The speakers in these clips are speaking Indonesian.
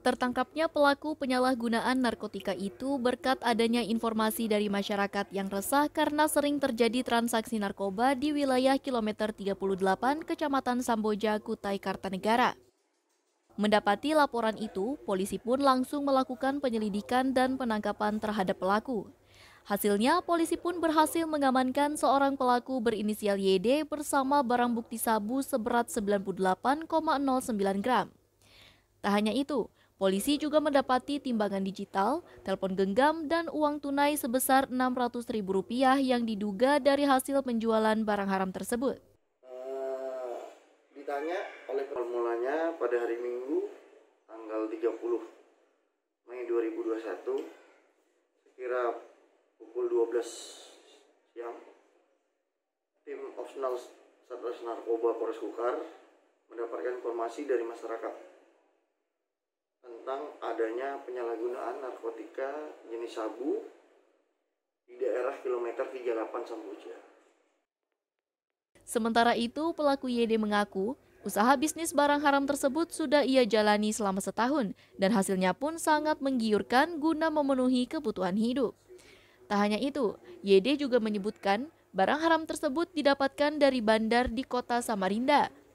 Tertangkapnya pelaku penyalahgunaan narkotika itu berkat adanya informasi dari masyarakat yang resah karena sering terjadi transaksi narkoba di wilayah kilometer 38 Kecamatan Samboja, Kutai Kartanegara. Mendapati laporan itu, polisi pun langsung melakukan penyelidikan dan penangkapan terhadap pelaku. Hasilnya, polisi pun berhasil mengamankan seorang pelaku berinisial YD bersama barang bukti sabu seberat 98,09 gram. Tak hanya itu, Polisi juga mendapati timbangan digital, telepon genggam, dan uang tunai sebesar Rp600.000 yang diduga dari hasil penjualan barang haram tersebut. Uh, ditanya oleh formulanya pada hari Minggu tanggal 30 Mei 2021 sekira pukul 12 siang tim Opsional Satres Narkoba Polres Kukar mendapatkan informasi dari masyarakat tentang adanya penyalahgunaan narkotika jenis sabu di daerah kilometer 38 Samboja. Sementara itu, pelaku YD mengaku usaha bisnis barang haram tersebut sudah ia jalani selama setahun dan hasilnya pun sangat menggiurkan guna memenuhi kebutuhan hidup. Tak hanya itu, YD juga menyebutkan barang haram tersebut didapatkan dari bandar di kota Samarinda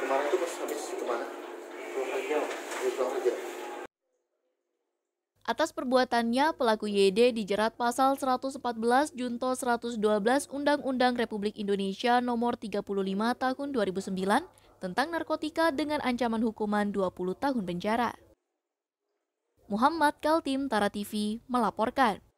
kemarin itu pas habis kemana? Atas perbuatannya, pelaku YD dijerat pasal 114 Junto 112 Undang-Undang Republik Indonesia Nomor 35 Tahun 2009 tentang narkotika dengan ancaman hukuman 20 tahun penjara. Muhammad Kaltim Tara TV melaporkan.